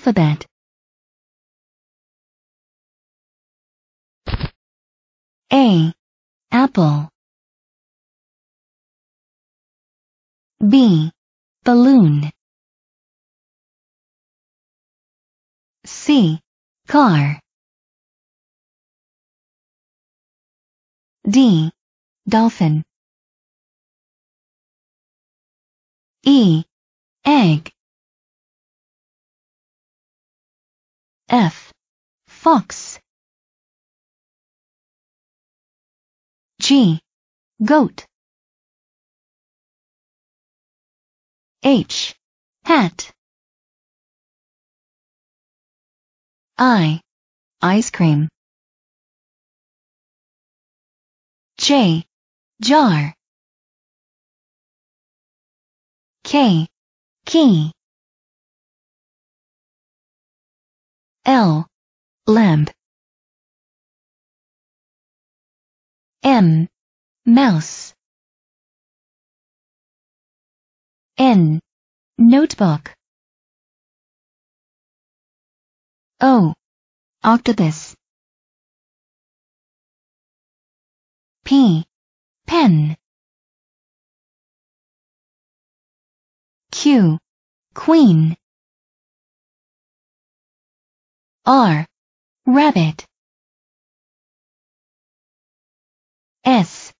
alphabet. A. Apple. B. Balloon. C. Car. D. Dolphin. E. Egg. F. Fox. G. Goat. H. Hat. I. Ice cream. J. Jar. K. Key. L. Lamp. M. Mouse. N. Notebook. O. Octopus. P. Pen. Q. Queen. R. Rabbit. S.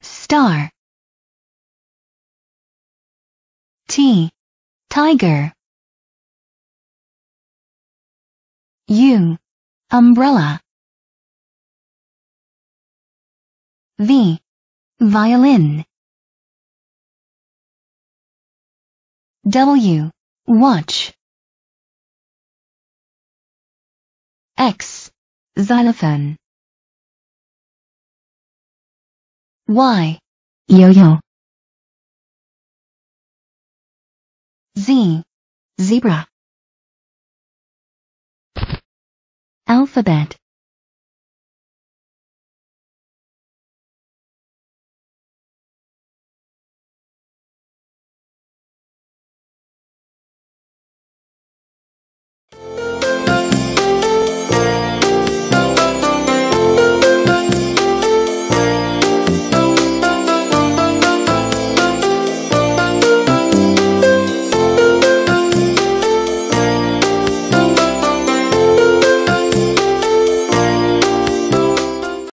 Star. T. Tiger. U. Umbrella. V. Violin. W. Watch. X. Xylophone. Y. Yo-yo. Z. Zebra. Alphabet.